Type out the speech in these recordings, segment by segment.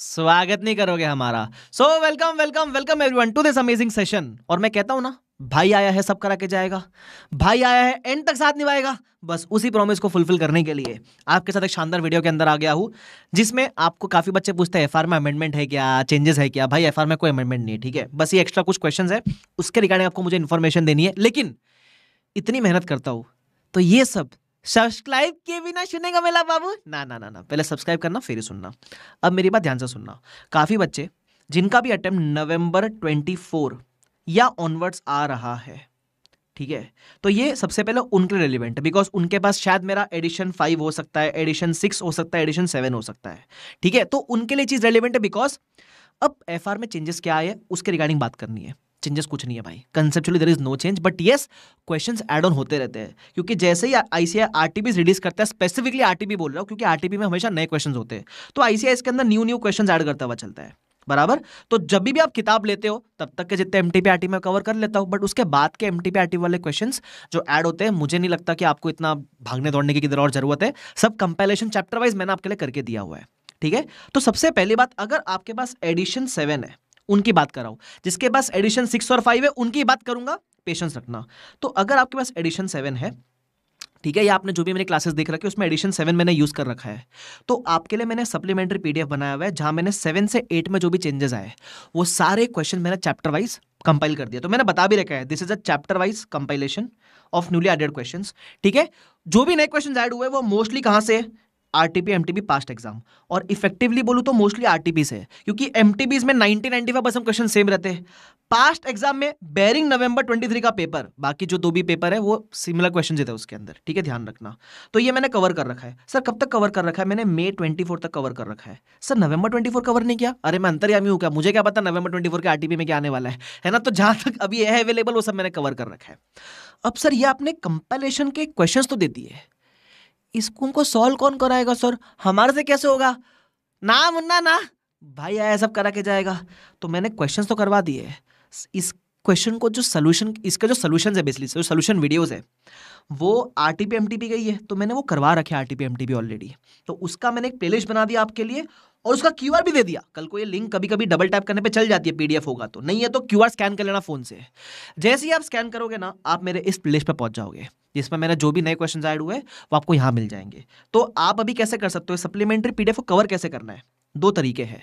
स्वागत नहीं करोगे हमारा so welcome welcome welcome everyone to this amazing session और मैं कहता हूं ना भाई आया है सब करा के जाएगा भाई आया है एंड तक साथ निभाएगा बस उसी प्रॉमिस को फुलफिल करने के लिए आपके साथ एक शानदार वीडियो के अंदर आ गया हूँ जिसमें आपको काफ़ी बच्चे पूछते हैं एफ में अमेंडमेंट है क्या चेंजेस है क्या भाई एफ में कोई अमेंडमेंट नहीं है ठीक है बस ये एक्स्ट्रा कुछ क्वेश्चन है उसके रिगार्डिंग आपको मुझे इन्फॉर्मेशन देनी है लेकिन इतनी मेहनत करता हूँ तो ये सब सब्सक्राइब किए बिना सुनेगा मेला बाबू ना ना ना ना पहले सब्सक्राइब करना फिर सुनना अब मेरी बात ध्यान से सुनना काफ़ी बच्चे जिनका भी अटेम्प्ट नवंबर 24 या ऑनवर्ड्स आ रहा है ठीक है तो ये सबसे पहले उनके लिए रेलिवेंट है बिकॉज उनके पास शायद मेरा एडिशन फाइव हो सकता है एडिशन सिक्स हो सकता है एडिशन सेवन हो सकता है ठीक है तो उनके लिए चीज़ रेलिवेंट है बिकॉज अब एफ में चेंजेस क्या आए उसके रिगार्डिंग बात करनी है चेंजेस कुछ नहीं है भाई conceptually there is no change but yes question add on होते रहते हैं क्योंकि जैसे ही आईसीआई आरटीबी रिलीज करता है स्पेसिफिकली आरटीबी बोल रहा हूँ क्योंकि आरटीबी में हमेशा नए क्वेश्चन होते हैं तो आईसीआई इसके अंदर न्यू न्यू क्वेश्चन एड करता हुआ चलता है बराबर तो जब भी आप किताब लेते हो तब तक के जितने M T P R T में कवर कर लेता हूँ बट उसके बाद के M T P R T वाले क्वेश्चन जो ऐड होते हैं मुझे नहीं लगता कि आपको इतना भागने दौड़ने की किधर और जरूरत है सब कंपेलेशन चैप्टर वाइज मैंने आपके लिए करके दिया हुआ है ठीक है तो सबसे पहली बात अगर आपके पास एडिशन सेवन है उनकी बात कर रहा हूं जिसके पास एडिशन सिक्स और फाइव है उनकी बात करूंगा पेशेंस रखना तो अगर आपके पास एडिशन सेवन है ठीक है या आपने जो भी मेरे क्लासेस देख रखे उसमें एडिशन सेवन मैंने यूज़ कर रखा है तो आपके लिए मैंने सप्लीमेंट्री पीडीएफ बनाया हुआ है जहां मैंने सेवन से एट में जो भी चेंजेस आए वो सारे क्वेश्चन मैंने चैप्टर वाइज कंपाइल कर दिया तो मैंने बता भी रखा है this is a chapter wise compilation of newly added question ठीक है जो भी नए क्वेश्चन एड हुए वो मोस्टली कहाँ से आरटीपी टी पास्ट एग्जाम और इफेक्टिवली बोलूँ तो मोस्टली आर से क्योंकि एम में ninety ninety five percent question same रहते हैं पास्ट एग्जाम में बैरिंग नवंबर ट्वेंटी थ्री का पेपर बाकी जो दो भी पेपर है वो सिमिलर क्वेश्चन देते हैं उसके अंदर ठीक है ध्यान रखना तो ये मैंने कवर कर रखा है सर कब तक कवर कर रखा है मैंने मे ट्वेंटी फोर तक कवर कर रखा है sir November twenty four cover नहीं किया अरे मैं अंतर्यामी हूँ क्या मुझे क्या पता नवंबर ट्वेंटी फोर के आर में क्या आने वाला है है ना तो जहाँ तक अभी है अवेलेबल वो सब मैंने कवर कर रखा है अब सर ये आपने कंपेलेशन के क्वेश्चन तो दे दिए इसको उनको सॉल्व कौन कराएगा सर हमारे से कैसे होगा ना मुन्ना ना भाई आया सब करा के जाएगा तो मैंने क्वेश्चन तो करवा दिए इस क्वेश्चन को जो सोल्यूशन इसका जो सोल्यूशन है बेसिकली सोल्यूशन वीडियोज़ है वो R T P M T P गई है तो मैंने वो करवा रखे R T P M T P already तो उसका मैंने एक प्लेलिस्ट बना दिया आपके लिए और उसका क्यू आर भी दे दिया कल को ये लिंक कभी कभी डबल टैप करने पे चल जाती है पीडीएफ होगा तो नहीं है तो क्यू आर स्कैन कर लेना फोन से जैसे ही आप स्कैन करोगे ना आप मेरे इस प्लेलिस्ट पर पहुंच जाओगे जिसमें मेरे जो भी नए क्वेश्चन ऐड हुए वो आपको यहाँ मिल जाएंगे तो आप अभी कैसे कर सकते हो सप्लीमेंट्री एफ को कवर कैसे करना है दो तरीके हैं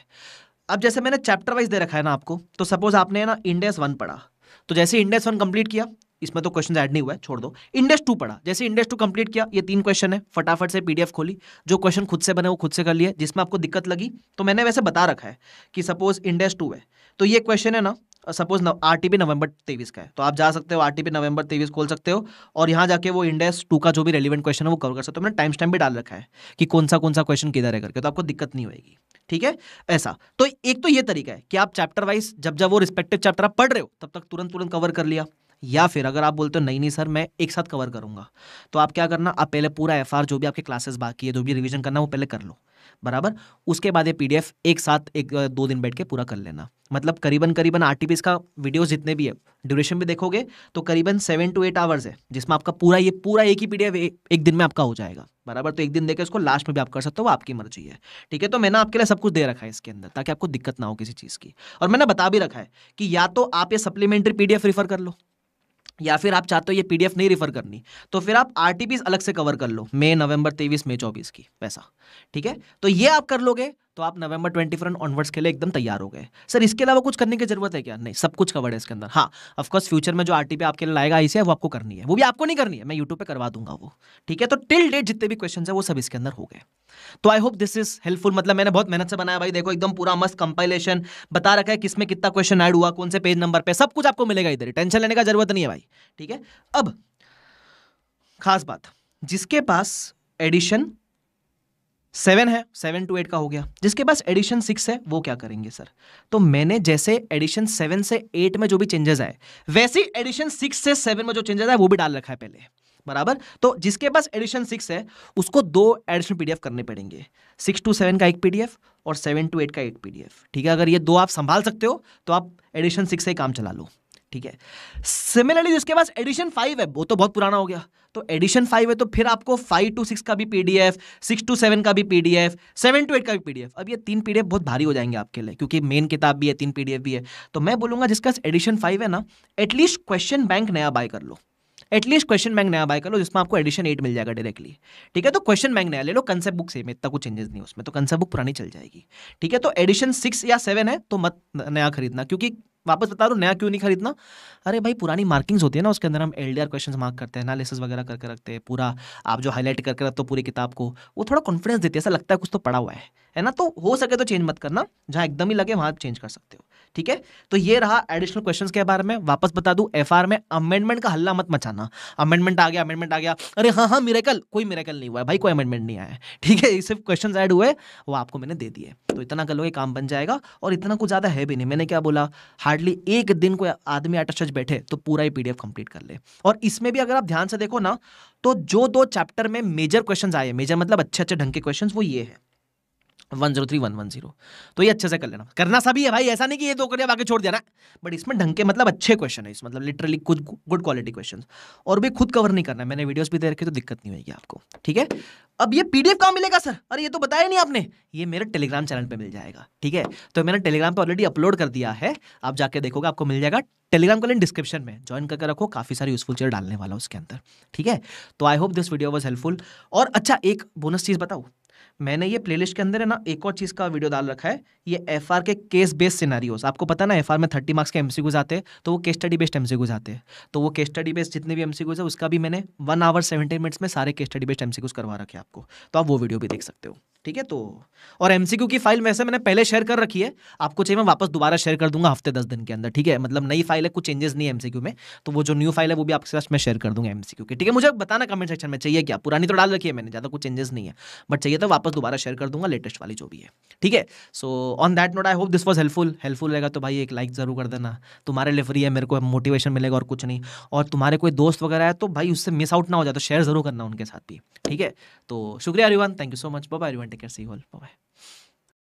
अब जैसे मैंने चैप्टर वाइज दे रखा है ना आपको तो सपोज आपने ना इंडेस वन पढ़ा तो जैसे इंडेक्स वन कंप्लीट किया इसमें तो क्वेश्चन ऐड नहीं हुआ है छोड़ दो इंडेक्स टू पढ़ा जैसे इंडेक्स टू कंप्लीट किया ये तीन क्वेश्चन है फटाफट से पीडीएफ खोली जो क्वेश्चन खुद से बने वो खुद से कर लिए जिसमें आपको दिक्कत लगी तो मैंने वैसे बता रखा है कि सपोज इंडेक्स टू है तो ये क्वेश्चन है ना सपोज आर टी नवंबर तेईस का है तो आप जा सकते हो आर टी नवंबर तेईस खोल सकते हो और यहाँ जाके वो इंडेस टू का जो भी रेलिवेंट क्वेश्चन है वो कवर कर सकते हो मैंने टाइम स्टैम्प भी डाल रखा है कि कौन सा कौन सा क्वेश्चन किधर है करके तो आपको दिक्कत नहीं होगी ठीक है ऐसा तो एक तो ये तरीका है कि आप चैप्टर वाइज जब जब वो रिस्पेक्टिव चैप्टर आप पढ़ रहे हो तब तक तुरंत तुरंत कवर कर लिया या फिर अगर आप बोलते हो नहीं नहीं सर मैं एक साथ कवर करूंगा तो आप क्या करना आप पहले पूरा एफ जो भी आपके क्लासेस बाकी है जो भी रिविजन करना वो पहले कर लो बराबर उसके बाद ये पीडीएफ एक साथ एक दो दिन बैठ के पूरा कर लेना मतलब करीबन करीबन आर टी का वीडियो जितने भी है ड्यूरेशन भी देखोगे तो करीबन सेवन टू एट आवर्स है जिसमें आपका पूरा ये पूरा एक ही पीडीएफ एक दिन में आपका हो जाएगा बराबर तो एक दिन देकर उसको लास्ट में भी आप कर सकते हो आपकी मर्जी है ठीक है तो मैंने आपके लिए सब कुछ दे रखा है इसके अंदर ताकि आपको दिक्कत ना हो किसी चीज़ की और मैंने बता भी रखा है कि या तो आप ये सप्लीमेंट्री पीडीएफ रिफर कर लो या फिर आप चाहते हो ये पीडीएफ नहीं रिफर करनी तो फिर आप आरटीपीस अलग से कवर कर लो मई नवंबर तेईस मई चौबीस की पैसा ठीक है तो ये आप कर लोगे तो आप नवंबर ट्वेंटी फोर ऑनवर्ड्स के लिए एकदम तैयार हो गए सर इसके अलावा कुछ करने की जरूरत है क्या नहीं सब कुछ कवर है इसके अंदर हाँ ऑफकोर्स फ्यूचर में जो आर आपके लिए लाएगा आई वो आपको करनी है वो भी आपको नहीं करनी है मैं यूट्यूब पर करवा दूंगा वो ठीक है तो टिल डेट जितने भी क्वेश्चन है वो सब इसके अंदर हो गए तो I hope this is helpful मतलब मैंने बहुत मेहनत से बनाया भाई देखो एकदम पूरा मस्त कंपाइलेशन बता रखा है किसमें कितना क्वेश्चन ऐड हुआ कौन से पेज नंबर पे सब कुछ आपको मिलेगा इधर टेंशन लेने का जरूरत नहीं है भाई ठीक है अब खास बात जिसके पास एडिशन सेवन है सेवन टू एट का हो गया जिसके पास एडिशन सिक्स है वो क्या करेंगे सर तो मैंने जैसे एडिशन सेवन से एट में जो भी चेंजेस आए वैसे ही एडिशन सिक्स से सेवन में जो चेंजेस आए वो भी डाल रखा है पहले बराबर तो जिसके पास एडिशन सिक्स है उसको दो एडिशन पीडीएफ करने पड़ेंगे सिक्स टू सेवन का एक पीडीएफ और सेवन टू एट का एक पीडीएफ ठीक है अगर ये दो आप संभाल सकते हो तो आप एडिशन सिक्स से काम चला लो ठीक है सिमिलरली जिसके पास एडिशन फाइव है वो तो बहुत पुराना हो गया तो एडिशन फाइव है तो फिर आपको फाइव टू सिक्स का भी पीडीएफ सिक्स टू सेवन का भी पीडीएफ सेवन टू एट का भी पीडीएफ अब ये तीन पीडीएफ बहुत भारी हो जाएंगे आपके लिए क्योंकि मेन किताब भी है तीन पीडीएफ भी है तो मैं बोलूंगा जिसका एडिशन फाइव है ना एटलीस्ट क्वेश्चन बैंक नया बाय कर लो एटलीस्ट क्वेश्चन बैंक नया बाय कर लो जिसमें आपको एडिशन एट मिल जाएगा डायरेक्टली ठीक है तो क्वेश्चन बैंक नया ले लो कंसेप्ट बुक सेम इतना कुछ चेंजेस नहीं उसमें तो कंसेप्ट बुक पुरानी चल जाएगी ठीक है तो एडिशन सिक्स या सेवन है तो मत नया खरीदना क्योंकि वापस बता रहा नया क्यों नहीं खरीदना अरे भाई पुरानी मार्किंग्स होती है ना उसके अंदर हम एल डी क्वेश्चन मार्क करते हैं एनालिसिस वगैरह करके रखते हैं पूरा आप जो हाईलाइट करके रखते हो पूरी किताब को वो थोड़ा कॉन्फिडेंस देती है ऐसा लगता है कुछ तो पड़ा हुआ है है ना तो हो सके तो चेंज मत करना जहाँ एकदम ही लगे वहाँ चेंज कर सकते हो ठीक है तो ये रहा एडिशनल क्वेश्चंस के बारे में वापस बता दूं एफआर में अमेंडमेंट का हल्ला मत मचाना अमेंडमेंट आ गया अमेंडमेंट आ गया अरे हाँ हाँ मिरेकल कोई मिरेकल नहीं हुआ है भाई कोई अमेंडमेंट नहीं आया ठीक है सिर्फ क्वेश्चन ऐड हुए वो आपको मैंने दे दिए तो इतना कर लो काम बन जाएगा और इतना कुछ ज़्यादा है भी नहीं मैंने क्या बोला हार्ड हार्डली एक दिन को आदमी आठ बैठे तो पूरा ही पीडीएफ कंप्लीट कर ले और इसमें भी अगर आप ध्यान से देखो ना तो जो दो चैप्टर में मेजर क्वेश्चन आए मेजर मतलब अच्छे अच्छे ढंग के क्वेश्चन वो ये है one zero three one one zero तो ये अच्छे से कर लेना करना सभी है भाई ऐसा नहीं कि ये दो करिए बाकी छोड़ देना बट इसमें ढंग के मतलब अच्छे क्वेश्चन है इस मतलब लिटरली कुछ गुड क्वालिटी क्वेश्चन और भी खुद कवर नहीं करना है मैंने वीडियोस भी दे रखे तो दिक्कत नहीं होगी आपको ठीक है अब ये पीडीएफ कहाँ मिलेगा सर अरे ये तो बताया नहीं आपने ये मेरे टेलीग्राम चैनल पर मिल जाएगा ठीक है तो मैंने टेलीग्राम पर ऑलरेडी अपलोड कर दिया है आप जाके देखोगे आपको मिल जाएगा टेलीग्राम का लिंक डिस्क्रिप्शन में ज्वाइन करके रखो काफी सारी यूजफुल चीज डालने वाला उसके अंदर ठीक है तो I hope this video was helpful और अच्छा एक बोनस चीज बताओ मैंने ये प्लेलिस्ट के अंदर है ना एक और चीज़ का वीडियो डाल रखा है ये एफ के केस बेस्ड सिनारियोज आपको पता ना एफ में थर्टी मार्क्स के एम आते हैं तो वो केस स्टडी बेस्ड एम आते हैं तो वो केस स्टडी बेस्ड जितने भी एम है उसका भी मैंने वन आवर सेवेंटी मिनट्स में सारे केस स्टडी बेस्ड एम करवा रखे आपको तो आप वो वीडियो भी देख सकते हो ठीक है तो और एमसीक्यू की फाइल वैसे मैंने पहले शेयर कर रखी है आपको चाहिए मैं वापस दोबारा शेयर कर दूंगा हफ्ते दस दिन के अंदर ठीक है मतलब नई फाइल है कुछ चेंजेस नहीं है एमसीक्यू में तो वो जो न्यू फाइल है वो भी आपके साथ मैं शेयर कर दूंगा एमसीक्यू की ठीक है मुझे बताना कमेंट सेक्शन में चाहिए क्या पुरानी तो डाल रखी है मैंने ज्यादा कुछ चेंजेस नहीं है बट चाहिए तो वापस दोबारा शेयर कर दूंगा लेटेस्ट वाली जो भी है ठीक है so on that note I hope this was helpful helpful रहेगा तो भाई एक लाइक जरूर कर देना तुम्हारे लिए फ्री है मेरे को मोटिवेशन मिलेगा और कुछ नहीं और तुम्हारे कोई दोस्त वगैरह है तो भाई उससे मिस आउट ना हो जाए तो शेयर जरूर करना उनके साथ भी ठीक है तो शुक्रिया अरिवान थैंक यू सो मच बाबा अरिवान que se